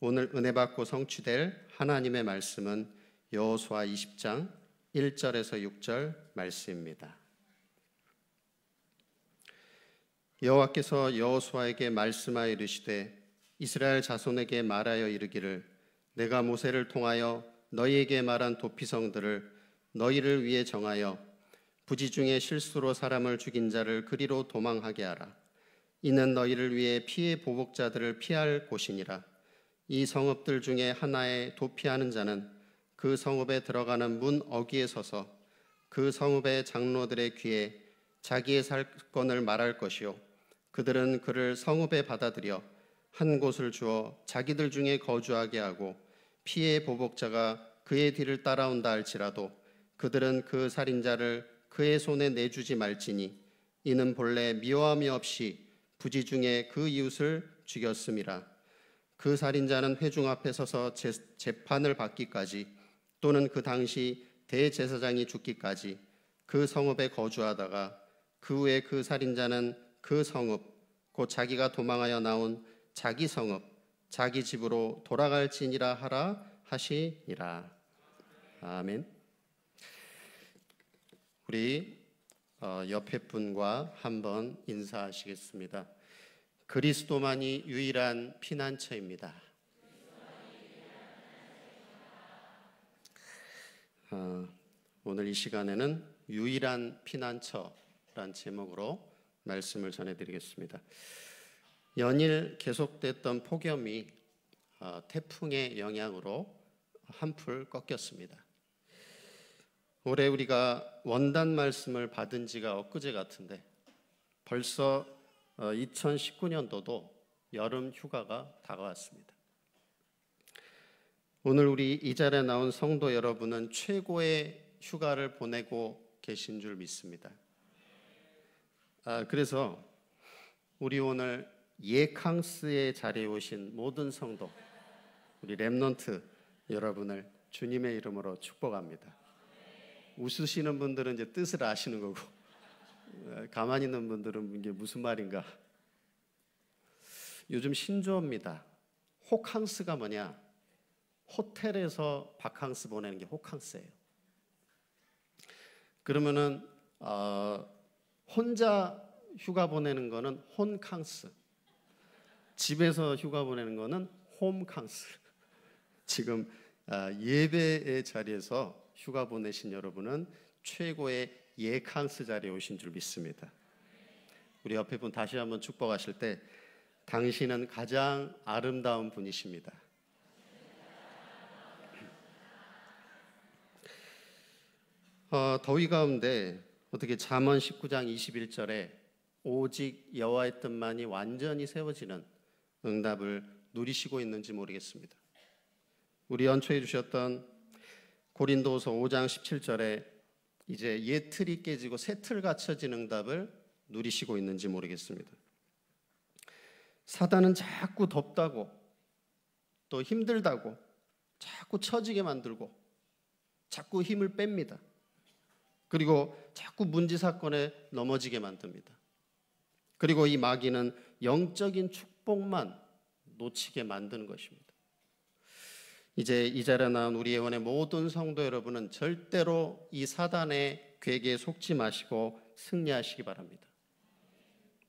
오늘 은혜 받고 성취될 하나님의 말씀은 여호수아 20장 1절에서 6절 말씀입니다. 여호와께서 여호수아에게 말씀하여 이르시되 이스라엘 자손에게 말하여 이르기를 내가 모세를 통하여 너희에게 말한 도피성들을 너희를 위해 정하여 부지 중에 실수로 사람을 죽인 자를 그리로 도망하게 하라. 이는 너희를 위해 피해 보복자들을 피할 곳이니라. 이 성읍들 중에 하나에 도피하는 자는 그 성읍에 들어가는 문 어귀에 서서 그 성읍의 장로들의 귀에 자기의 살건을 말할 것이요 그들은 그를 성읍에 받아들여 한 곳을 주어 자기들 중에 거주하게 하고 피해 보복자가 그의 뒤를 따라온다 할지라도 그들은 그 살인자를 그의 손에 내주지 말지니 이는 본래 미워함이 없이 부지 중에 그 이웃을 죽였음이라 그 살인자는 회중 앞에 서서 재, 재판을 받기까지 또는 그 당시 대제사장이 죽기까지 그 성읍에 거주하다가 그 후에 그 살인자는 그 성읍 곧 자기가 도망하여 나온 자기 성읍 자기 집으로 돌아갈지니라 하라 하시니라 아멘 우리 어, 옆에 분과 한번 인사하시겠습니다. 그리스도만이 유일한 피난처입니다. 어, 오늘 이 시간에는 유일한 피난처란 제목으로 말씀을 전해드리겠습니다. 연일 계속됐던 폭염이 어, 태풍의 영향으로 한풀 꺾였습니다. 올해 우리가 원단 말씀을 받은 지가 엊그제 같은데 벌써 2019년도도 어, 여름 휴가가 다가왔습니다. 오늘 우리 이 자리에 나온 성도 여러분은 최고의 휴가를 보내고 계신 줄 믿습니다. 아, 그래서 우리 오늘 예캉스의 자리에 오신 모든 성도, 우리 랩넌트 여러분을 주님의 이름으로 축복합니다. 웃으시는 분들은 이제 뜻을 아시는 거고 가만히 있는 분들은 이게 무슨 말인가? 요즘 신조어입니다. 호캉스가 뭐냐? 호텔에서 바캉스 보내는 게 호캉스예요. 그러면은 어, 혼자 휴가 보내는 거는 혼캉스. 집에서 휴가 보내는 거는 홈캉스. 지금 아, 예배의 자리에서 휴가 보내신 여러분은 최고의 예캉스 자리에 오신 줄 믿습니다. 우리 옆에 분 다시 한번 축복하실 때 당신은 가장 아름다운 분이십니다. 어, 더위 가운데 어떻게 잠언 19장 21절에 오직 여호와의 뜻만이 완전히 세워지는 응답을 누리시고 있는지 모르겠습니다. 우리 연초해 주셨던 고린도서 5장 17절에 이제 옛 틀이 깨지고 새틀갖춰지는답을 누리시고 있는지 모르겠습니다. 사단은 자꾸 덥다고 또 힘들다고 자꾸 처지게 만들고 자꾸 힘을 뺍니다. 그리고 자꾸 문제 사건에 넘어지게 만듭니다. 그리고 이 마귀는 영적인 축복만 놓치게 만드는 것입니다. 이제 이 자리에 나온 우리 예원의 모든 성도 여러분은 절대로 이 사단의 괴계에 속지 마시고 승리하시기 바랍니다.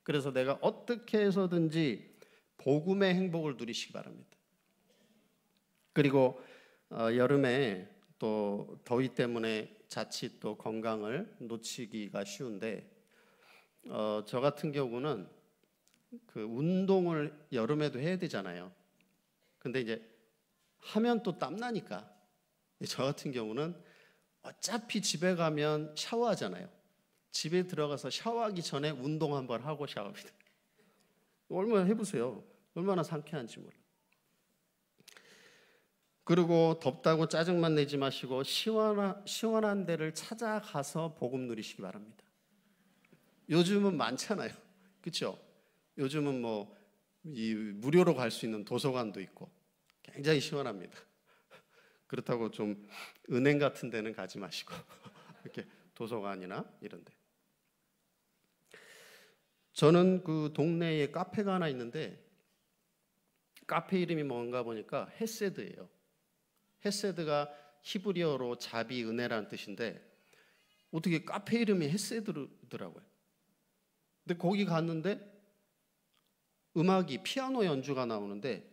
그래서 내가 어떻게 해서든지 복음의 행복을 누리시기 바랍니다. 그리고 어, 여름에 또 더위 때문에 자칫 또 건강을 놓치기가 쉬운데 어, 저 같은 경우는 그 운동을 여름에도 해야 되잖아요. 근데 이제 하면 또 땀나니까. 저 같은 경우는 어차피 집에 가면 샤워하잖아요. 집에 들어가서 샤워하기 전에 운동 한번 하고 샤워합니다. 얼마나 해보세요. 얼마나 상쾌한지 몰라. 그리고 덥다고 짜증만 내지 마시고 시원한, 시원한 데를 찾아가서 복음 누리시기 바랍니다. 요즘은 많잖아요. 그렇죠? 요즘은 뭐 이 무료로 갈 수 있는 도서관도 있고 굉장히 시원합니다. 그렇다고 좀 은행 같은 데는 가지 마시고 이렇게 도서관이나 이런 데. 저는 그 동네에 카페가 하나 있는데 카페 이름이 뭔가 보니까 헤세드예요. 헤세드가 히브리어로 자비 은혜라는 뜻인데 어떻게 카페 이름이 헤세드더라고요. 근데 거기 갔는데 음악이 피아노 연주가 나오는데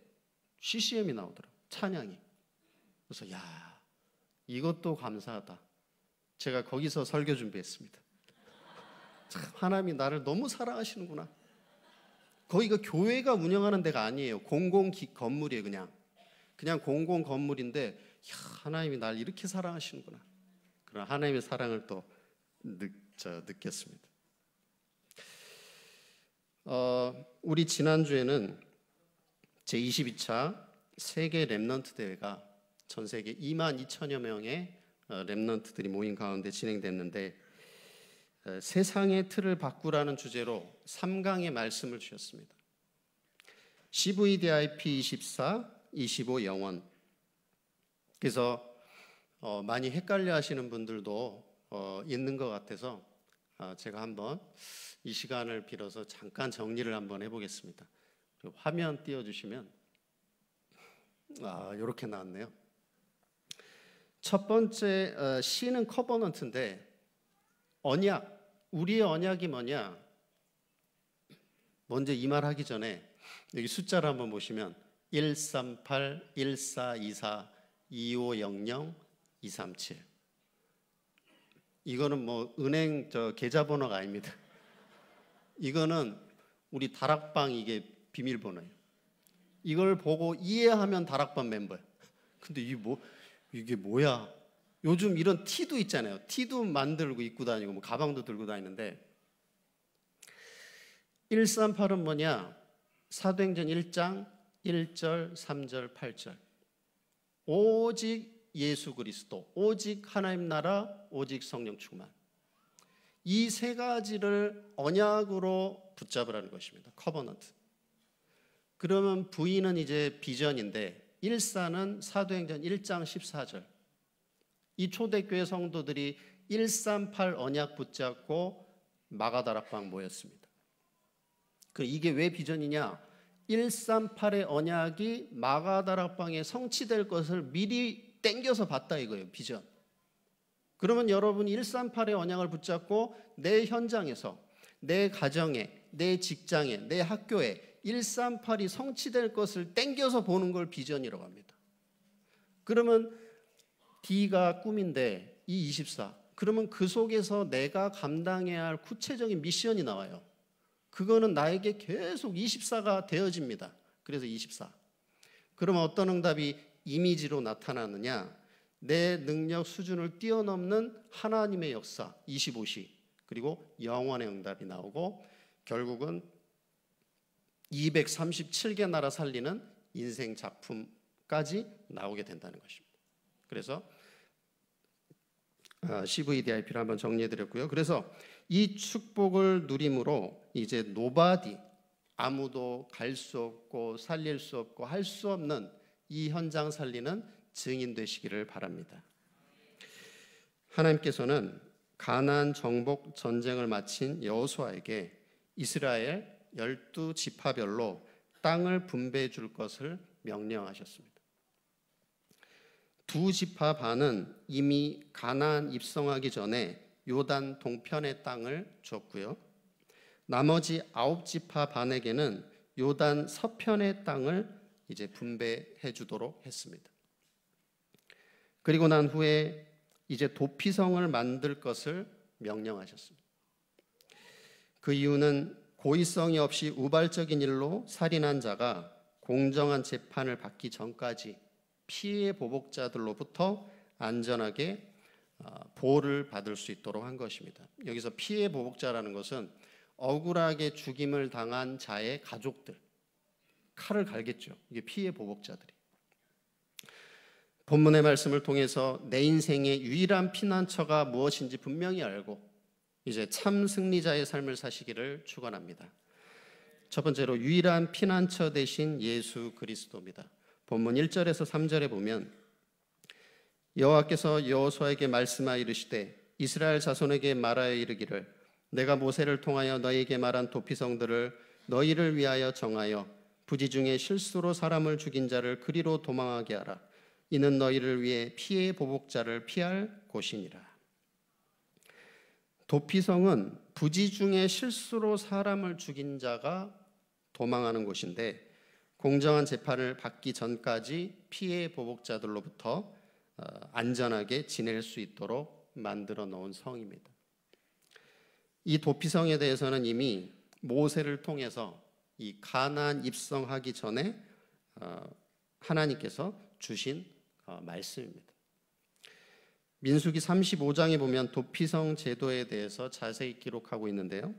CCM이 나오더라고 찬양이. 그래서 야 이것도 감사하다. 제가 거기서 설교 준비했습니다. 참 하나님이 나를 너무 사랑하시는구나. 거기가 교회가 운영하는 데가 아니에요. 공공 건물이에요, 그냥. 그냥 공공 건물인데 야, 하나님이 날 이렇게 사랑하시는구나. 그런 하나님의 사랑을 또 느, 저, 느꼈습니다. 어, 우리 지난주에는 제22차 세계 랩넌트 대회가 전 세계 2만 2천여 명의 어, 랩넌트들이 모인 가운데 진행됐는데 어, 세상의 틀을 바꾸라는 주제로 3강의 말씀을 주셨습니다. CVDIP 24, 25 영원. 그래서 어, 많이 헷갈려 하시는 분들도 어, 있는 것 같아서 어, 제가 한번 이 시간을 빌어서 잠깐 정리를 한번 해보겠습니다. 그 화면 띄워주시면 아 이렇게 나왔네요. 첫 번째 어, C는 커버넌트인데 언약 우리의 언약이 뭐냐? 먼저 이말 하기 전에 여기 숫자를 한번 보시면 138, 1424, 2500, 237 이거는 뭐 은행 저 계좌번호가 아닙니다. 이거는 우리 다락방 이게 비밀번호예요. 이걸 보고 이해하면 다락방 멤버. 근데 이게 뭐 이게 뭐야? 요즘 이런 티도 있잖아요. 티도 만들고 입고 다니고 뭐 가방도 들고 다니는데 138은 뭐냐? 사도행전 1장 1절, 3절, 8절. 오직 예수 그리스도, 오직 하나님 나라, 오직 성령 충만. 이 세 가지를 언약으로 붙잡으라는 것입니다. 커버넌트. 그러면 부인은 이제 비전인데 일산은 사도행전 1장 14절. 이 초대교회 성도들이 138 언약 붙잡고 마가다락방 모였습니다. 그 이게 왜 비전이냐? 138의 언약이 마가다락방에 성취될 것을 미리 땡겨서 봤다 이거예요, 비전. 그러면 여러분 138의 언약을 붙잡고 내 현장에서, 내 가정에, 내 직장에, 내 학교에 138이 성취될 것을 땡겨서 보는 걸 비전이라고 합니다. 그러면 D가 꿈인데 E24. 그러면 그 속에서 내가 감당해야 할 구체적인 미션이 나와요. 그거는 나에게 계속 24가 되어집니다. 그래서 24. 그럼 어떤 응답이 이미지로 나타나느냐? 내 능력 수준을 뛰어넘는 하나님의 역사 25시 그리고 영원의 응답이 나오고 결국은 237개 나라 살리는 인생 작품까지 나오게 된다는 것입니다. 그래서 어, CVDIP를 한번 정리해드렸고요. 그래서 이 축복을 누림으로 이제 노바디 아무도 갈 수 없고 살릴 수 없고 할 수 없는 이 현장 살리는 증인 되시기를 바랍니다. 하나님께서는 가난 정복 전쟁을 마친 여호수아에게 이스라엘 열두 지파별로 땅을 분배해 줄 것을 명령하셨습니다. 두 지파 반은 이미 가나안 입성하기 전에 요단 동편의 땅을 줬고요. 나머지 아홉 지파 반에게는 요단 서편의 땅을 이제 분배해 주도록 했습니다. 그리고 난 후에 이제 도피성을 만들 것을 명령하셨습니다. 그 이유는 고의성이 없이 우발적인 일로 살인한 자가 공정한 재판을 받기 전까지 피해 보복자들로부터 안전하게 어, 보호를 받을 수 있도록 한 것입니다. 여기서 피해 보복자라는 것은 억울하게 죽임을 당한 자의 가족들 칼을 갈겠죠. 이게 피해 보복자들이. 본문의 말씀을 통해서 내 인생의 유일한 피난처가 무엇인지 분명히 알고 이제 참 승리자의 삶을 사시기를 축원합니다. 첫 번째로 유일한 피난처 대신 예수 그리스도입니다. 본문 1절에서 3절에 보면 여호와께서 여호수아에게 말씀하 이르시되 이스라엘 자손에게 말하여 이르기를 내가 모세를 통하여 너희에게 말한 도피성들을 너희를 위하여 정하여 부지 중에 실수로 사람을 죽인 자를 그리로 도망하게 하라 이는 너희를 위해 피해 보복자를 피할 곳이니라. 도피성은 부지 중에 실수로 사람을 죽인 자가 도망하는 곳인데 공정한 재판을 받기 전까지 피해 보복자들로부터 어, 안전하게 지낼 수 있도록 만들어 놓은 성입니다. 이 도피성에 대해서는 이미 모세를 통해서 이 가난 입성하기 전에 어, 하나님께서 주신 어, 말씀입니다. 민수기 35장에 보면 도피성 제도에 대해서 자세히 기록하고 있는데요.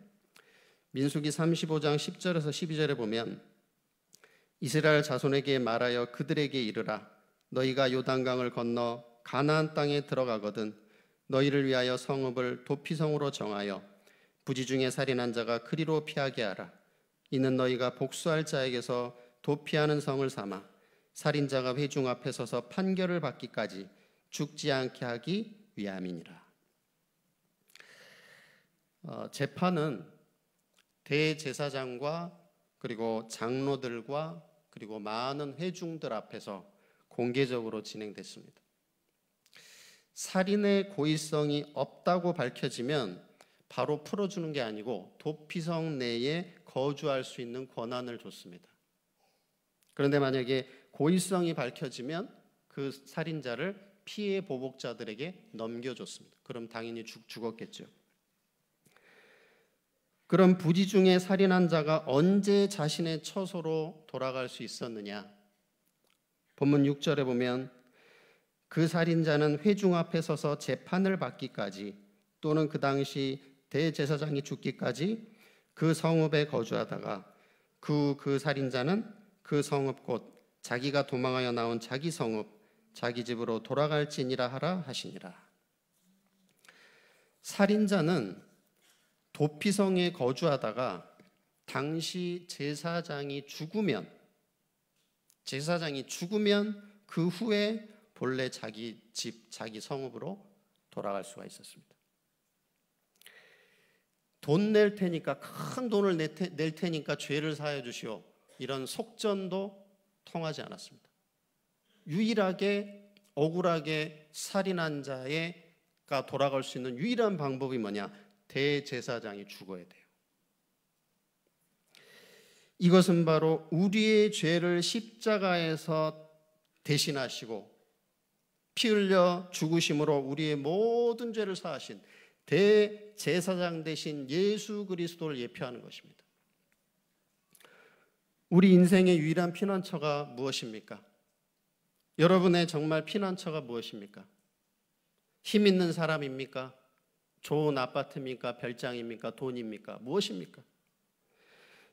민수기 35장 10절에서 12절에 보면 이스라엘 자손에게 말하여 그들에게 이르라 너희가 요단강을 건너 가나안 땅에 들어가거든 너희를 위하여 성읍을 도피성으로 정하여 부지 중에 살인한 자가 그리로 피하게 하라 이는 너희가 복수할 자에게서 도피하는 성을 삼아 살인자가 회중 앞에 서서 판결을 받기까지 죽지 않게 하기 위함이니라. 어, 재판은 대제사장과 그리고 장로들과 그리고 많은 회중들 앞에서 공개적으로 진행됐습니다. 살인의 고의성이 없다고 밝혀지면 바로 풀어주는 게 아니고 도피성 내에 거주할 수 있는 권한을 줬습니다. 그런데 만약에 고의성이 밝혀지면 그 살인자를 피해 보복자들에게 넘겨줬습니다. 그럼 당연히 죽, 죽었겠죠. 그럼 부지 중에 살인한 자가 언제 자신의 처소로 돌아갈 수 있었느냐? 본문 6절에 보면 그 살인자는 회중 앞에 서서 재판을 받기까지 또는 그 당시 대제사장이 죽기까지 그 성읍에 거주하다가 그그 그, 그 살인자는 그 성읍 곧 자기가 도망하여 나온 자기 성읍 자기 집으로 돌아갈지니라 하라 하시니라. 살인자는 도피성에 거주하다가 당시 제사장이 죽으면 제사장이 죽으면 그 후에 본래 자기 집, 자기 성읍으로 돌아갈 수가 있었습니다. 돈 낼 테니까 큰 돈을 낼 테니까 죄를 사해 주시오. 이런 속전도 통하지 않았습니다. 유일하게 억울하게 살인한 자가 돌아갈 수 있는 유일한 방법이 뭐냐? 대제사장이 죽어야 돼요. 이것은 바로 우리의 죄를 십자가에서 대신하시고 피 흘려 죽으심으로 우리의 모든 죄를 사하신 대제사장 대신 예수 그리스도를 예표하는 것입니다. 우리 인생의 유일한 피난처가 무엇입니까? 여러분의 정말 피난처가 무엇입니까? 힘 있는 사람입니까? 좋은 아파트입니까? 별장입니까? 돈입니까? 무엇입니까?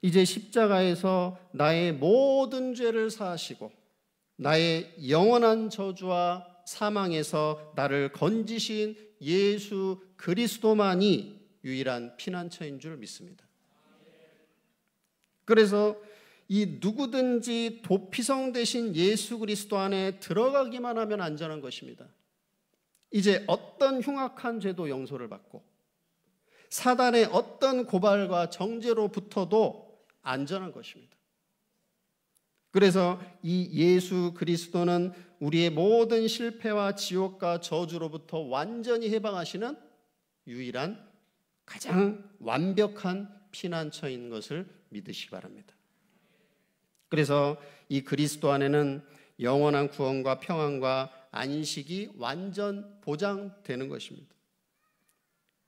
이제 십자가에서 나의 모든 죄를 사하시고 나의 영원한 저주와 사망에서 나를 건지신 예수 그리스도만이 유일한 피난처인 줄 믿습니다. 그래서 이 누구든지 도피성 대신 예수 그리스도 안에 들어가기만 하면 안전한 것입니다. 이제 어떤 흉악한 죄도 용서를 받고 사단의 어떤 고발과 정죄로부터도 안전한 것입니다. 그래서 이 예수 그리스도는 우리의 모든 실패와 지옥과 저주로부터 완전히 해방하시는 유일한 가장 완벽한 피난처인 것을 믿으시 바랍니다. 그래서 이 그리스도 안에는 영원한 구원과 평안과 안식이 완전 보장되는 것입니다.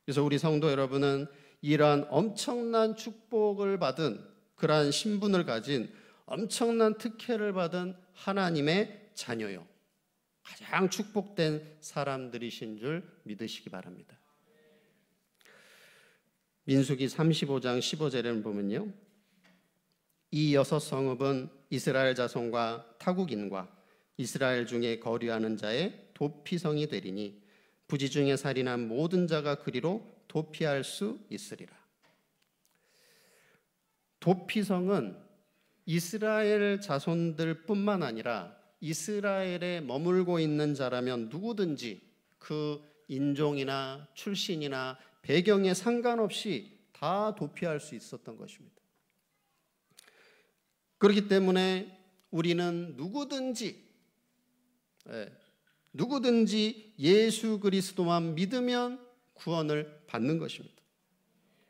그래서 우리 성도 여러분은 이러한 엄청난 축복을 받은 그러한 신분을 가진 엄청난 특혜를 받은 하나님의 자녀요. 가장 축복된 사람들이신 줄 믿으시기 바랍니다. 민수기 35장 15절을 보면요. 이 여섯 성읍은 이스라엘 자손과 타국인과 이스라엘 중에 거류하는 자의 도피성이 되리니 부지 중에 살인한 모든 자가 그리로 도피할 수 있으리라. 도피성은 이스라엘 자손들뿐만 아니라 이스라엘에 머물고 있는 자라면 누구든지 그 인종이나 출신이나 배경에 상관없이 다 도피할 수 있었던 것입니다. 그렇기 때문에 우리는 누구든지 예, 누구든지 예수 그리스도만 믿으면 구원을 받는 것입니다.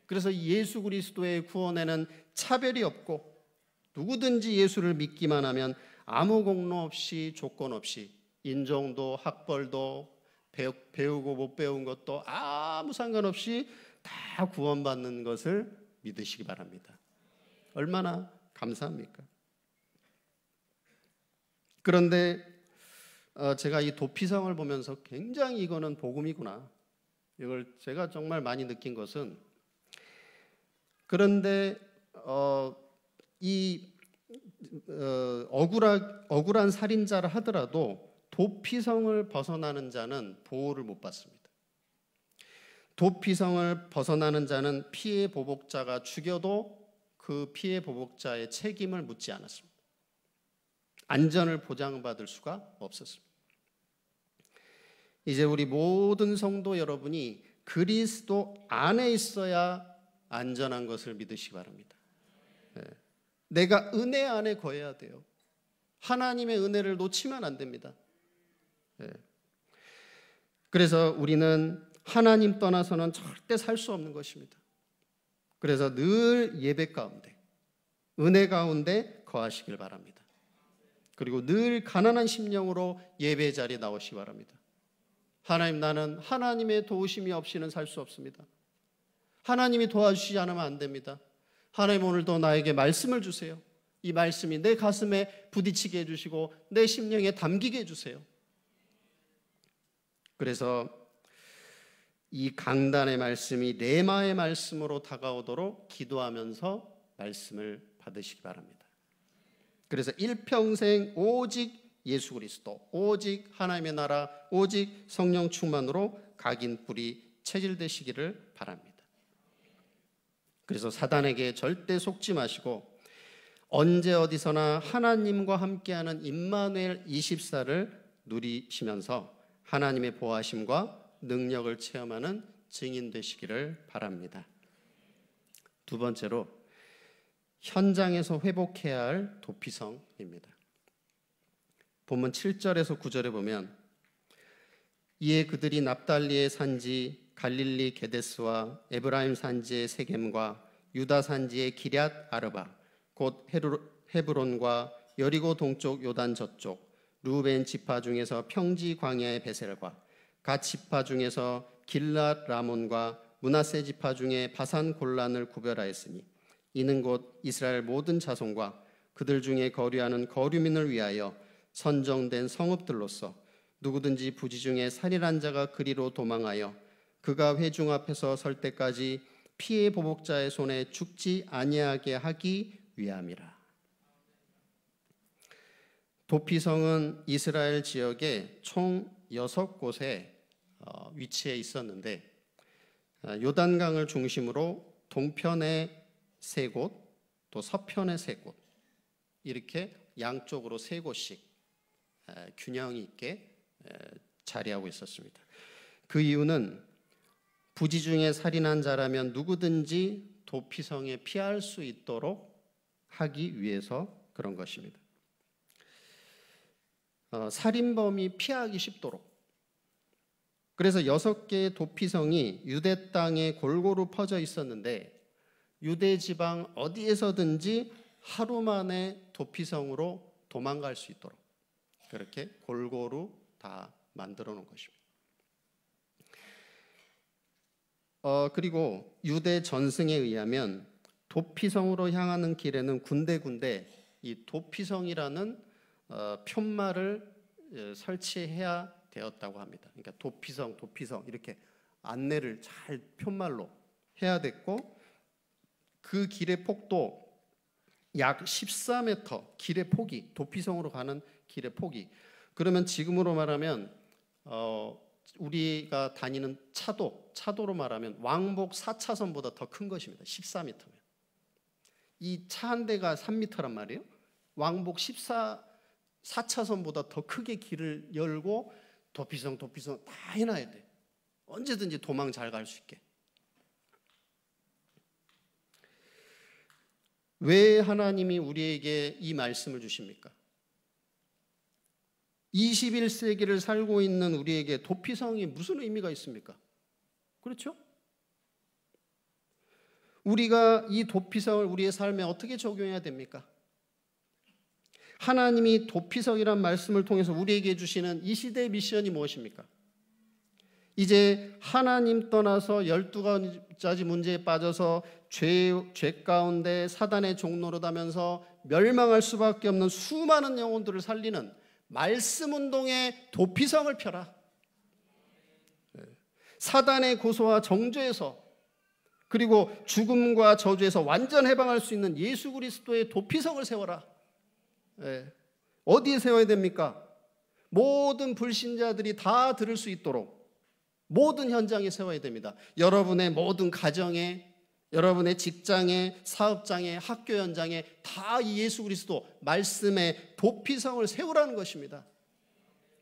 그래서 예수 그리스도의 구원에는 차별이 없고 누구든지 예수를 믿기만 하면 아무 공로 없이 조건 없이 인종도 학벌도 배우고 못 배운 것도 아무 상관없이 다 구원받는 것을 믿으시기 바랍니다. 얼마나 감사합니까? 그런데 어, 제가 이 도피성을 보면서 굉장히 이거는 복음이구나. 이걸 제가 정말 많이 느낀 것은 그런데 어, 이 어, 억울하, 억울한 살인자를 하더라도 도피성을 벗어나는 자는 보호를 못 받습니다. 도피성을 벗어나는 자는 피해 보복자가 죽여도 그 피해 보복자의 책임을 묻지 않았습니다. 안전을 보장받을 수가 없었습니다. 이제 우리 모든 성도 여러분이 그리스도 안에 있어야 안전한 것을 믿으시기 바랍니다. 네. 내가 은혜 안에 거해야 돼요. 하나님의 은혜를 놓치면 안 됩니다. 네. 그래서 우리는 하나님 떠나서는 절대 살 수 없는 것입니다. 그래서 늘 예배 가운데, 은혜 가운데 거하시길 바랍니다. 그리고 늘 가난한 심령으로 예배 자리에 나오시기 바랍니다. 하나님 나는 하나님의 도우심이 없이는 살 수 없습니다. 하나님이 도와주시지 않으면 안 됩니다. 하나님 오늘도 나에게 말씀을 주세요. 이 말씀이 내 가슴에 부딪히게 해주시고 내 심령에 담기게 해주세요. 그래서 이 강단의 말씀이 레마의 말씀으로 다가오도록 기도하면서 말씀을 받으시기 바랍니다. 그래서 일평생 오직 예수 그리스도, 오직 하나님의 나라, 오직 성령 충만으로 각인 뿌리 체질되시기를 바랍니다. 그래서 사단에게 절대 속지 마시고 언제 어디서나 하나님과 함께하는 임마누엘 24를 누리시면서 하나님의 보호하심과 능력을 체험하는 증인 되시기를 바랍니다. 두 번째로 현장에서 회복해야 할 도피성입니다. 본문 7절에서 9절에 보면 이에 그들이 납달리의 산지 갈릴리 게데스와 에브라임 산지의 세겜과 유다 산지의 기럇 아르바 곧 헤브론과 여리고 동쪽 요단 저쪽 루벤 지파 중에서 평지 광야의 베셀과 가치파 중에서 길랏 라몬과 문하세 지파 중에 바산 골란을 구별하였으니 이는 곧 이스라엘 모든 자손과 그들 중에 거류하는 거류민을 위하여 선정된 성읍들로서 누구든지 부지 중에 살인한 자가 그리로 도망하여 그가 회중 앞에서 설 때까지 피해 보복자의 손에 죽지 아니하게 하기 위함이라. 도피성은 이스라엘 지역에 총 6곳에 어, 위치에 있었는데 어, 요단강을 중심으로 동편에 세 곳, 또 서편에 세 곳, 이렇게 양쪽으로 세 곳씩 어, 균형 있게 자리하고 있었습니다. 그 이유는 부지 중에 살인한 자라면 누구든지 도피성에 피할 수 있도록 하기 위해서 그런 것입니다. 어, 살인범이 피하기 쉽도록 그래서 여섯 개의 도피성이 유대 땅에 골고루 퍼져 있었는데 유대 지방 어디에서든지 하루 만에 도피성으로 도망갈 수 있도록 그렇게 골고루 다 만들어 놓은 것입니다. 어, 그리고 유대 전승에 의하면 도피성으로 향하는 길에는 군데군데 이 도피성이라는 어, 편말을 어, 설치해야 되었다고 합니다. 그러니까 도피성, 도피성 이렇게 안내를 잘 편말로 해야 됐고 그 길의 폭도 약 14m 길의 폭이 도피성으로 가는 길의 폭이 그러면 지금으로 말하면 어, 우리가 다니는 차도 차도로 말하면 왕복 4차선보다 더 큰 것입니다. 14m면 이차 한 대가 3m란 말이에요. 왕복 14 4차선보다 더 크게 길을 열고 도피성, 도피성 다 해놔야 돼. 언제든지 도망 잘 갈 수 있게. 왜 하나님이 우리에게 이 말씀을 주십니까? 21세기를 살고 있는 우리에게 도피성이 무슨 의미가 있습니까? 그렇죠? 우리가 이 도피성을 우리의 삶에 어떻게 적용해야 됩니까? 하나님이 도피성이란 말씀을 통해서 우리에게 주시는 이 시대의 미션이 무엇입니까? 이제 하나님 떠나서 열두 가지 문제에 빠져서 죄, 죄 가운데 사단의 종노릇하면서 멸망할 수밖에 없는 수많은 영혼들을 살리는 말씀 운동의 도피성을 펴라. 네. 사단의 고소와 정죄에서 그리고 죽음과 저주에서 완전 해방할 수 있는 예수 그리스도의 도피성을 세워라. 예. 어디에 세워야 됩니까? 모든 불신자들이 다 들을 수 있도록 모든 현장에 세워야 됩니다. 여러분의 모든 가정에, 여러분의 직장에, 사업장에, 학교 현장에 다 예수 그리스도 말씀의 도피성을 세우라는 것입니다.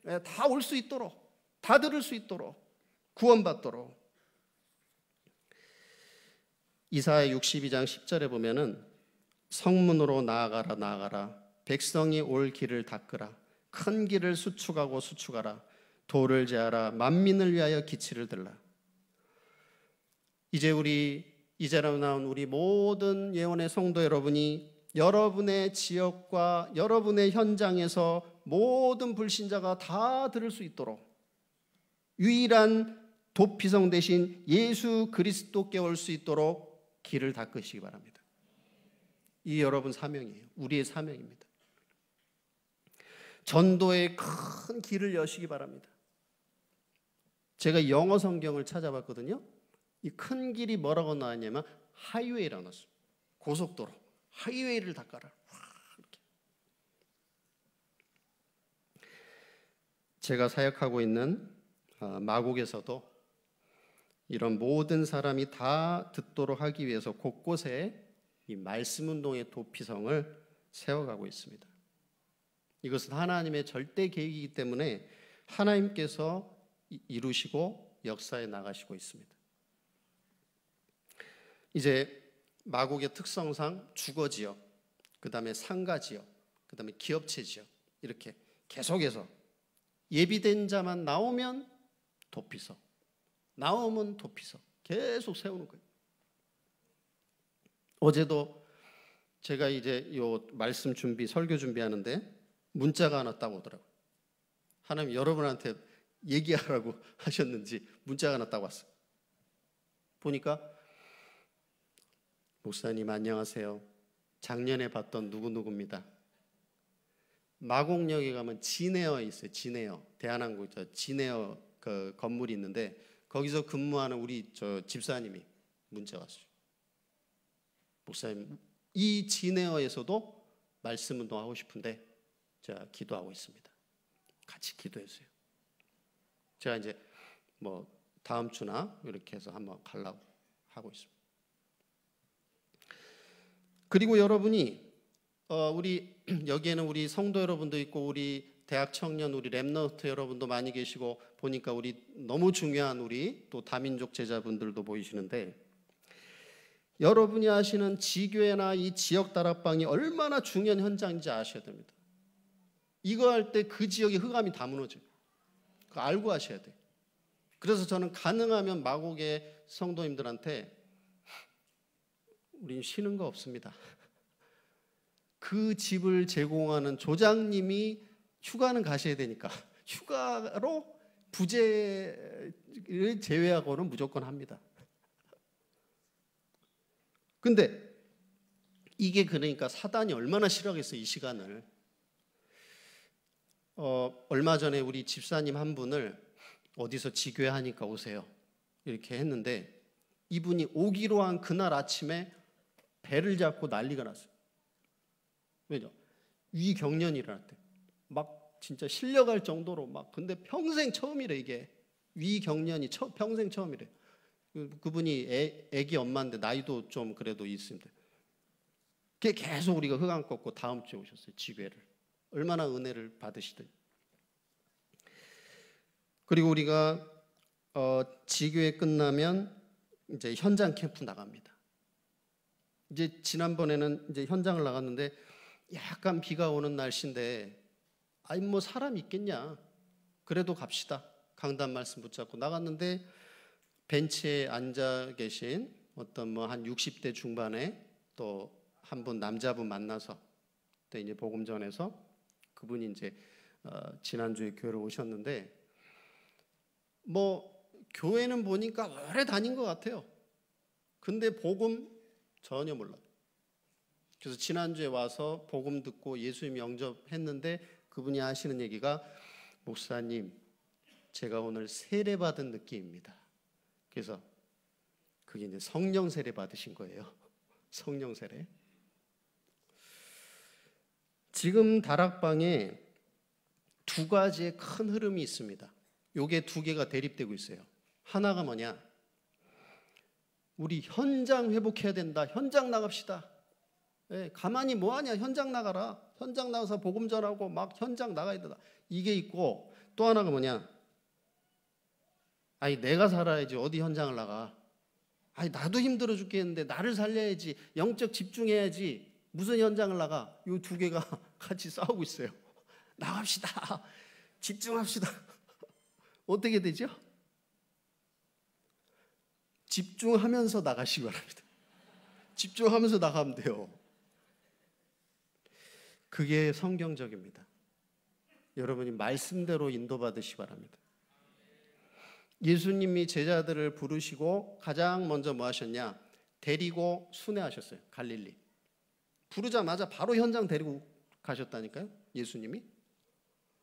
예, 다 올 수 있도록, 다 들을 수 있도록, 구원받도록. 이사야 62장 10절에 보면은 성문으로 나아가라 나아가라 백성이 올 길을 닦으라. 큰 길을 수축하고 수축하라. 도를 제하라. 만민을 위하여 기치를 들라. 이제 우리 이제로 나온 우리 모든 예언의 성도 여러분이 여러분의 지역과 여러분의 현장에서 모든 불신자가 다 들을 수 있도록 유일한 도피성 대신 예수 그리스도께 올 수 있도록 길을 닦으시기 바랍니다. 이 여러분 사명이에요. 우리의 사명입니다. 전도의 큰 길을 여시기 바랍니다. 제가 영어 성경을 찾아봤거든요. 이 큰 길이 뭐라고 나왔냐면 하이웨이라고 어 고속도로 하이웨이를 닦아라. 제가 사역하고 있는 어, 마곡에서도 이런 모든 사람이 다 듣도록 하기 위해서 곳곳에 이 말씀 운동의 도피성을 세워가고 있습니다. 이것은 하나님의 절대 계획이기 때문에 하나님께서 이루시고 역사에 나가시고 있습니다. 이제 마곡의 특성상 주거 지역, 그다음에 상가 지역, 그다음에 기업체 지역 이렇게 계속해서 예비된 자만 나오면 도피서, 나오면 도피서 계속 세우는 거예요. 어제도 제가 이제 요 말씀 준비 설교 준비하는데 문자가 하나 따고 오더라고요. 하나님 여러분한테 얘기하라고 하셨는지 문자가 하나 따고 왔어요. 보니까 목사님 안녕하세요. 작년에 봤던 누구누구입니다. 마곡역에 가면 진에어 있어요. 진에어. 대한항공 저 진에어 그 건물이 있는데 거기서 근무하는 우리 저 집사님이 문자 왔어요. 목사님 이 진에어에서도 말씀 운하고 싶은데 제 기도하고 있습니다. 같이 기도해 주요 제가 이제 뭐 다음 주나 이렇게 해서 한번 가려고 하고 있습니다. 그리고 여러분이 어 우리 여기에는 우리 성도 여러분도 있고 우리 대학 청년 우리 랩너트 여러분도 많이 계시고 보니까 우리 너무 중요한 우리 또 다민족 제자분들도 보이시는데 여러분이 하시는 지교회나 이 지역 다락방이 얼마나 중요한 현장인지 아셔야 됩니다. 이거 할 때 그 지역의 흑암이 다 무너져요. 그 알고 하셔야 돼. 그래서 저는 가능하면 마곡의 성도님들한테 우린 쉬는 거 없습니다. 그 집을 제공하는 조장님이 휴가는 가셔야 되니까 휴가로 부재를 제외하고는 무조건 합니다. 근데 이게 그러니까 사단이 얼마나 싫어하겠어 이 시간을 어, 얼마 전에 우리 집사님 한 분을 어디서 지교회하니까 오세요. 이렇게 했는데 이분이 오기로 한 그날 아침에 배를 잡고 난리가 났어요. 왜죠? 위경련이 일어났대. 막 진짜 실려갈 정도로 막 근데 평생 처음이래 이게 위경련이 처, 평생 처음이래. 그, 그분이 애, 애기 엄마인데 나이도 좀 그래도 있습니다. 계속 우리가 흑암 꺾고 다음 주에 오셨어요 지회를. 얼마나 은혜를 받으시든 그리고 우리가 어, 지교회 끝나면 이제 현장 캠프 나갑니다. 이제 지난번에는 이제 현장을 나갔는데 약간 비가 오는 날씨인데 아니 뭐 사람 있겠냐 그래도 갑시다 강단 말씀 붙잡고 나갔는데 벤치에 앉아 계신 어떤 뭐 한 60대 중반에 또 한 분 남자분 만나서 또 이제 복음 전에서 그분이 이제 어, 지난주에 교회를 오셨는데 뭐 교회는 보니까 오래 다닌 것 같아요. 근데 복음 전혀 몰라. 그래서 지난주에 와서 복음 듣고 예수님 영접했는데 그분이 하시는 얘기가 목사님 제가 오늘 세례 받은 느낌입니다. 그래서 그게 이제 성령 세례 받으신 거예요. 성령 세례. 지금 다락방에 두 가지의 큰 흐름이 있습니다. 요게 두 개가 대립되고 있어요. 하나가 뭐냐? 우리 현장 회복해야 된다. 현장 나갑시다. 예, 가만히 뭐 하냐? 현장 나가라. 현장 나가서 복음 전하고 막 현장 나가야 된다. 이게 있고 또 하나가 뭐냐? 아니 내가 살아야지 어디 현장을 나가? 아니 나도 힘들어 죽겠는데 나를 살려야지 영적 집중해야지 무슨 현장을 나가? 이 두 개가 같이 싸우고 있어요. 나갑시다. 집중합시다. 어떻게 되죠? 집중하면서 나가시기 바랍니다. 집중하면서 나가면 돼요. 그게 성경적입니다. 여러분이 말씀대로 인도받으시 바랍니다. 예수님이 제자들을 부르시고 가장 먼저 뭐 하셨냐? 데리고 순회하셨어요. 갈릴리. 부르자마자 바로 현장 데리고 가셨다니까요. 예수님이.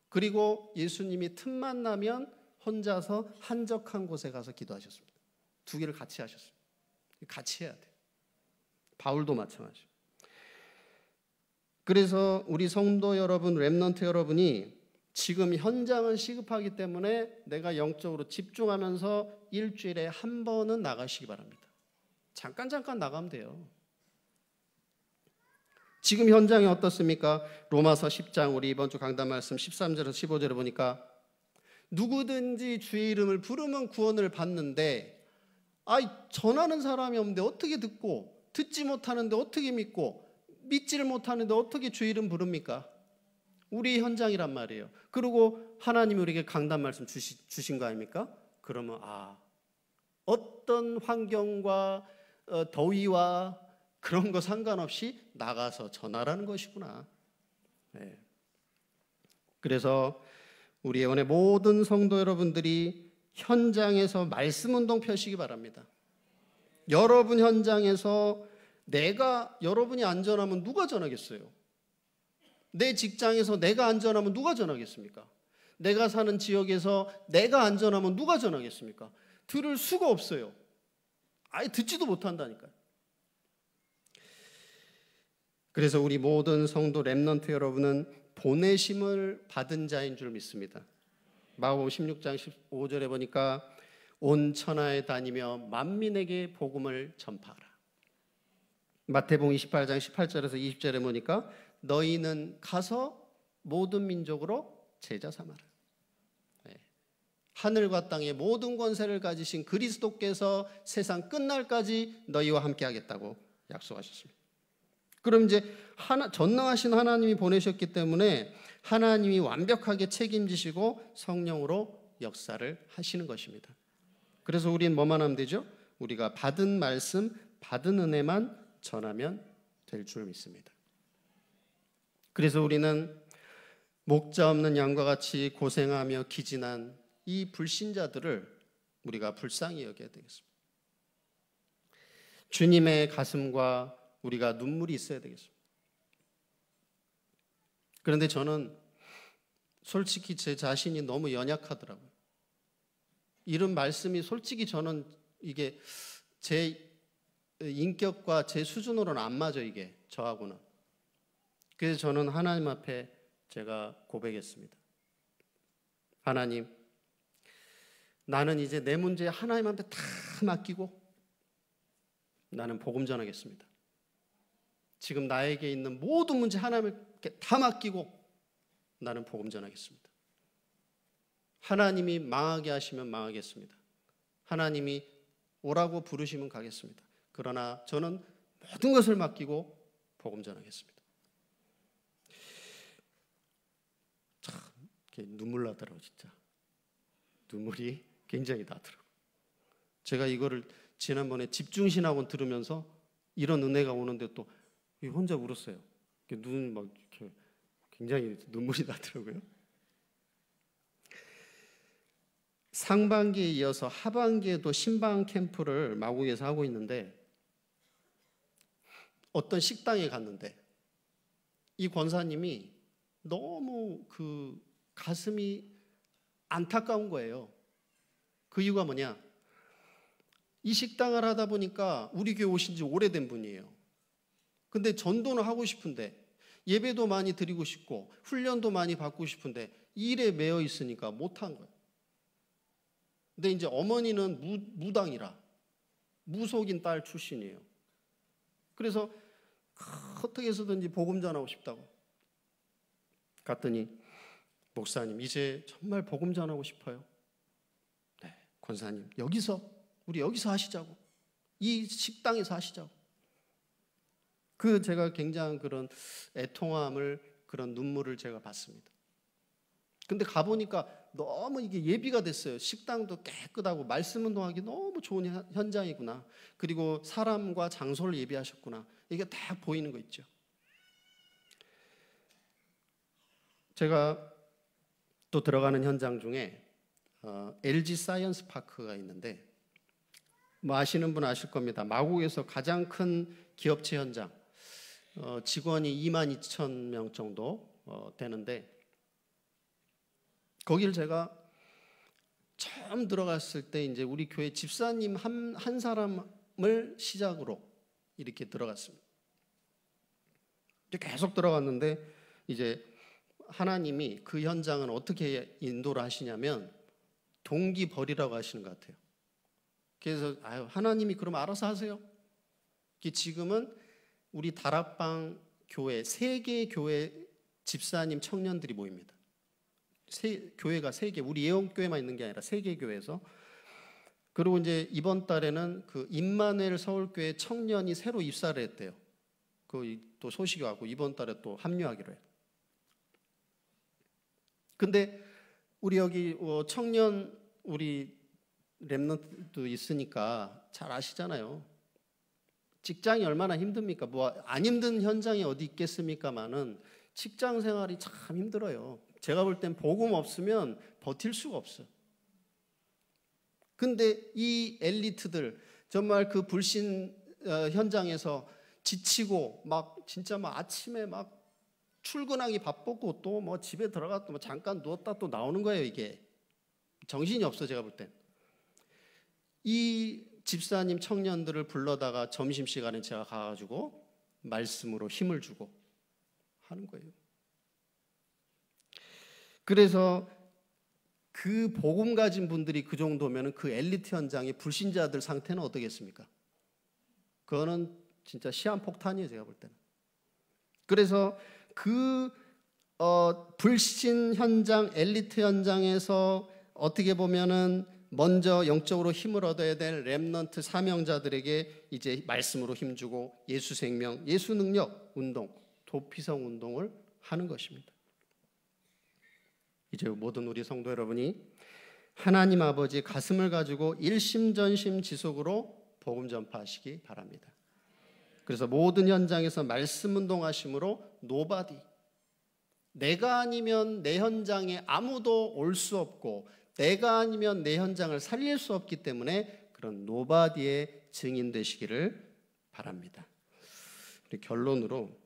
그리고 예수님이 틈만 나면 혼자서 한적한 곳에 가서 기도하셨습니다. 두 개를 같이 하셨습니다. 같이 해야 돼요. 바울도 마찬가지죠. 그래서 우리 성도 여러분, 랩넌트 여러분이 지금 현장은 시급하기 때문에 내가 영적으로 집중하면서 일주일에 한 번은 나가시기 바랍니다. 잠깐 잠깐 나가면 돼요. 지금 현장이 어떻습니까? 로마서 10장 우리 이번 주 강단 말씀 13절에서 15절에 보니까 누구든지 주의 이름을 부르면 구원을 받는데 아이 전하는 사람이 없는데 어떻게 듣고 듣지 못하는데 어떻게 믿고 믿지를 못하는데 어떻게 주의 이름 부릅니까? 우리 현장이란 말이에요. 그리고 하나님이 우리에게 강단 말씀 주시, 주신 거 아닙니까? 그러면 아 어떤 환경과 어, 더위와 그런 거 상관없이 나가서 전하라는 것이구나. 네. 그래서 우리 예원의 모든 성도 여러분들이 현장에서 말씀 운동 펴시기 바랍니다. 여러분 현장에서 내가 여러분이 안전하면 누가 전하겠어요? 내 직장에서 내가 안전하면 누가 전하겠습니까? 내가 사는 지역에서 내가 안전하면 누가 전하겠습니까? 들을 수가 없어요. 아예 듣지도 못한다니까요. 그래서 우리 모든 성도 랩넌트 여러분은 보내심을 받은 자인 줄 믿습니다. 마음 16장 15절에 보니까 온 천하에 다니며 만민에게 복음을 전파하라. 마태복음 28장 18절에서 20절에 보니까 너희는 가서 모든 민족으로 제자 삼아라. 네. 하늘과 땅의 모든 권세를 가지신 그리스도께서 세상 끝날까지 너희와 함께 하겠다고 약속하셨습니다. 그럼 이제 하나, 전능하신 하나님이 보내셨기 때문에 하나님이 완벽하게 책임지시고 성령으로 역사를 하시는 것입니다. 그래서 우리 뭐만 하면 되죠? 우리가 받은 말씀, 받은 은혜만 전하면 될 줄 믿습니다. 그래서 우리는 목자 없는 양과 같이 고생하며 기진한 이 불신자들을 우리가 불쌍히 여겨야 되겠습니다. 주님의 가슴과 우리가 눈물이 있어야 되겠습니다. 그런데 저는 솔직히 제 자신이 너무 연약하더라고요. 이런 말씀이 솔직히 저는 이게 제 인격과 제 수준으로는 안 맞아 이게 저하고는. 그래서 저는 하나님 앞에 제가 고백했습니다. 하나님, 나는 이제 내 문제 하나님한테 다 맡기고 나는 복음 전하겠습니다. 지금 나에게 있는 모든 문제 하나님께 다 맡기고 나는 복음 전하겠습니다. 하나님이 망하게 하시면 망하겠습니다. 하나님이 오라고 부르시면 가겠습니다. 그러나 저는 모든 것을 맡기고 복음 전하겠습니다. 참 눈물 나더라고 진짜. 눈물이 굉장히 나더라고. 제가 이거를 지난번에 집중신학원 들으면서 이런 은혜가 오는데 또 혼자 울었어요. 눈막 이렇게 굉장히 눈물이 나더라고요. 상반기에 이어서 하반기에도 신방 캠프를 마곡에서 하고 있는데 어떤 식당에 갔는데 이 권사님이 너무 그 가슴이 안타까운 거예요. 그 이유가 뭐냐? 이 식당을 하다 보니까 우리 교회 오신 지 오래된 분이에요. 근데 전도는 하고 싶은데 예배도 많이 드리고 싶고 훈련도 많이 받고 싶은데 일에 매여 있으니까 못한 거예요. 근데 이제 어머니는 무, 무당이라 무속인 딸 출신이에요. 그래서 어떻게 해서든지 복음 전하고 싶다고 갔더니 목사님 이제 정말 복음 전하고 싶어요. 네, 권사님 여기서 우리 여기서 하시자고 이 식당에서 하시자고 그 제가 굉장한 그런 애통함을 그런 눈물을 제가 봤습니다. 근데 가보니까 너무 이게 예비가 됐어요. 식당도 깨끗하고 말씀 운동하기 너무 좋은 현장이구나. 그리고 사람과 장소를 예비하셨구나. 이게 다 보이는 거 있죠. 제가 또 들어가는 현장 중에 어, LG 사이언스 파크가 있는데 뭐 아시는 분 아실 겁니다. 마곡에서 가장 큰 기업체 현장 어, 직원이 2만 2천 명 정도 어, 되는데 거기를 제가 처음 들어갔을 때 이제 우리 교회 집사님 한, 한 사람을 시작으로 이렇게 들어갔습니다. 계속 들어갔는데 이제 하나님이 그 현장은 어떻게 인도를 하시냐면 동기 버리라고 하시는 것 같아요. 그래서 아유 하나님이 그럼 알아서 하세요. 지금은 우리 다락방 교회 세개 교회 집사님 청년들이 모입니다. 세, 교회가 세 개, 우리 예원교회만 있는 게 아니라 세개 교회에서 그리고 이제 이번 달에는 그임마누 서울교회 청년이 새로 입사를 했대요. 그또 소식이 왔고 이번 달에 또 합류하기로 해 근데 우리 여기 어, 청년 우리 랩런트도 있으니까 잘 아시잖아요. 직장이 얼마나 힘듭니까? 뭐 안 힘든 현장이 어디 있겠습니까만은 직장 생활이 참 힘들어요. 제가 볼 땐 복음 없으면 버틸 수가 없어. 근데 이 엘리트들 정말 그 불신 어, 현장에서 지치고 막 진짜 막 아침에 막 출근하기 바쁘고 또 뭐 집에 들어갔다 뭐 잠깐 누웠다 또 나오는 거예요 이게 정신이 없어 제가 볼땐이 집사님 청년들을 불러다가 점심시간에 제가 가가지고 말씀으로 힘을 주고 하는 거예요. 그래서 그 복음 가진 분들이 그 정도면 그 엘리트 현장의 불신자들 상태는 어떻겠습니까? 그거는 진짜 시한폭탄이에요, 제가 볼 때는. 그래서 그 어, 불신 현장, 엘리트 현장에서 어떻게 보면은 먼저 영적으로 힘을 얻어야 될 렘넌트 사명자들에게 이제 말씀으로 힘주고 예수 생명, 예수 능력 운동, 도피성 운동을 하는 것입니다. 이제 모든 우리 성도 여러분이 하나님 아버지 가슴을 가지고 일심전심 지속으로 복음 전파하시기 바랍니다. 그래서 모든 현장에서 말씀 운동하심으로 노바디 내가 아니면 내 현장에 아무도 올 수 없고 내가 아니면 내 현장을 살릴 수 없기 때문에 그런 노바디의 증인 되시기를 바랍니다. 결론으로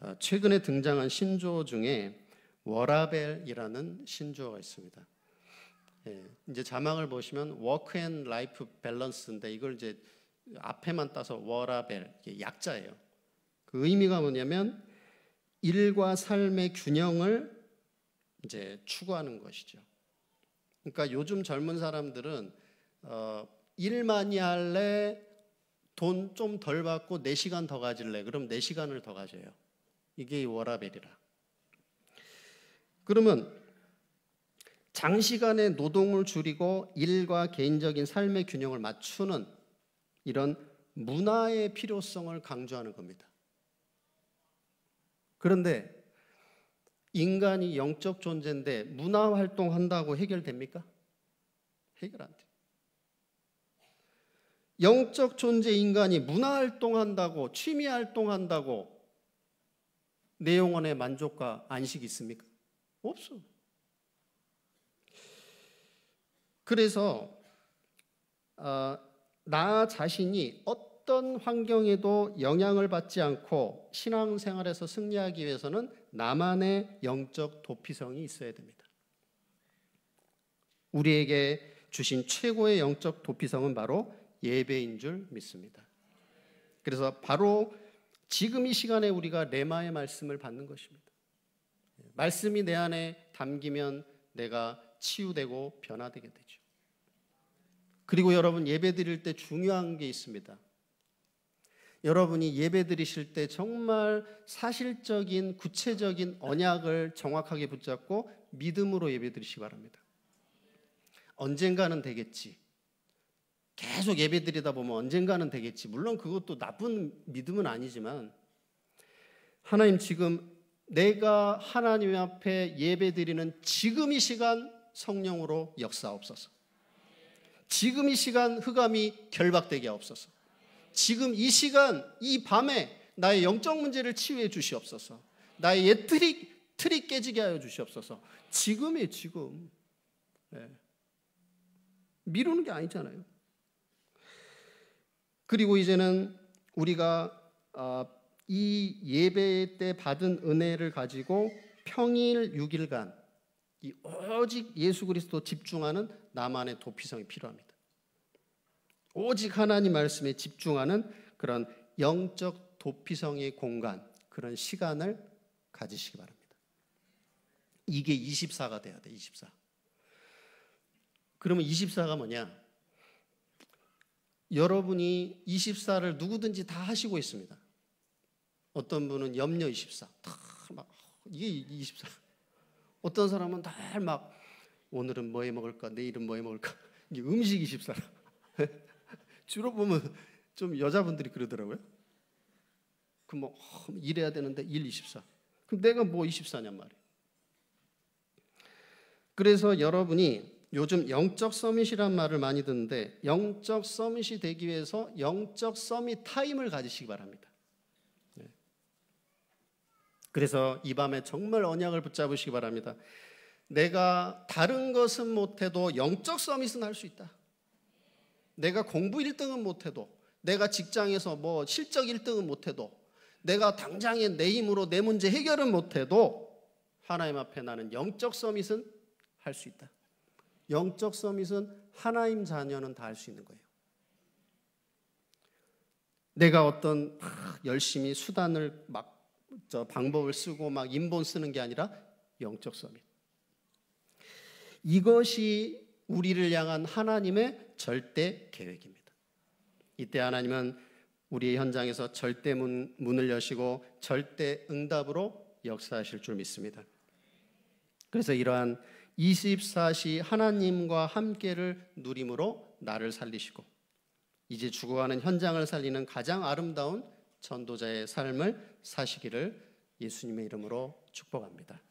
아, 최근에 등장한 신조 중에 워라벨이라는 신조어가 있습니다. 예, 이제 자막을 보시면 워크 앤 라이프 밸런스인데 이걸 이제 앞에만 따서 워라벨 약자예요. 그 의미가 뭐냐면 일과 삶의 균형을 이제 추구하는 것이죠. 그러니까 요즘 젊은 사람들은 어, 일 많이 할래, 돈 좀 덜 받고 4시간 더 가질래. 그럼 4시간을 더 가져요. 이게 워라벨이라. 그러면 장시간의 노동을 줄이고 일과 개인적인 삶의 균형을 맞추는 이런 문화의 필요성을 강조하는 겁니다. 그런데 인간이 영적 존재인데 문화 활동한다고 해결됩니까? 해결 안 돼. 영적 존재 인간이 문화 활동한다고 취미 활동한다고 내 영혼의 만족과 안식이 있습니까? 없어. 그래서 어, 나 자신이 어떤 환경에도 영향을 받지 않고 신앙생활에서 승리하기 위해서는 나만의 영적 도피성이 있어야 됩니다. 우리에게 주신 최고의 영적 도피성은 바로 예배인 줄 믿습니다. 그래서 바로 지금 이 시간에 우리가 레마의 말씀을 받는 것입니다. 말씀이 내 안에 담기면 내가 치유되고 변화되게 되죠. 그리고 여러분 예배 드릴 때 중요한 게 있습니다. 여러분이 예배 드리실 때 정말 사실적인 구체적인 언약을 정확하게 붙잡고 믿음으로 예배 드리시기 바랍니다. 언젠가는 되겠지. 계속 예배 드리다 보면 언젠가는 되겠지. 물론 그것도 나쁜 믿음은 아니지만 하나님 지금 내가 하나님 앞에 예배 드리는 지금 이 시간 성령으로 역사옵소서. 지금 이 시간 흑암이 결박되게 없어서 지금 이 시간, 이 밤에 나의 영적 문제를 치유해 주시옵소서. 나의 옛 틀이, 틀이 깨지게 하여 주시옵소서. 지금이 지금. 네. 미루는 게 아니잖아요. 그리고 이제는 우리가 아, 이 예배 때 받은 은혜를 가지고 평일 6일간 이 오직 예수 그리스도 집중하는 나만의 도피성이 필요합니다. 오직 하나님 말씀에 집중하는 그런 영적 도피성의 공간, 그런 시간을 가지시기 바랍니다. 이게 24가 돼야 돼, 24. 그러면 24가 뭐냐? 여러분이 24를 누구든지 다 하시고 있습니다. 어떤 분은 염려 24. 다막 이게 24. 어떤 사람은 다막 오늘은 뭐 해 먹을까? 내일은 뭐 해 먹을까? 음식 24. 주로 보면 좀 여자분들이 그러더라고요. 그뭐 어, 뭐 일해야 되는데 1, 24. 그럼 내가 뭐 24냔 말이에요. 그래서 여러분이 요즘 영적 서밋이란 말을 많이 듣는데 영적 서밋이 되기 위해서 영적 서밋 타임을 가지시기 바랍니다. 네. 그래서 이 밤에 정말 언약을 붙잡으시기 바랍니다. 내가 다른 것은 못해도 영적 서밋은 할 수 있다. 내가 공부 1등은 못해도 내가 직장에서 뭐 실적 1등은 못해도 내가 당장에 내 힘으로 내 문제 해결은 못해도 하나님 앞에 나는 영적 서밋은 할 수 있다. 영적 서밋은 하나님 자녀는 다 할 수 있는 거예요. 내가 어떤 열심히 수단을 막 저 방법을 쓰고 막 인본 쓰는 게 아니라 영적 서밋. 이것이 우리를 향한 하나님의 절대 계획입니다. 이때 하나님은 우리의 현장에서 절대 문, 문을 여시고 절대 응답으로 역사하실 줄 믿습니다. 그래서 이러한 24시 하나님과 함께를 누림으로 나를 살리시고 이제 죽어가는 현장을 살리는 가장 아름다운 전도자의 삶을 사시기를 예수님의 이름으로 축복합니다.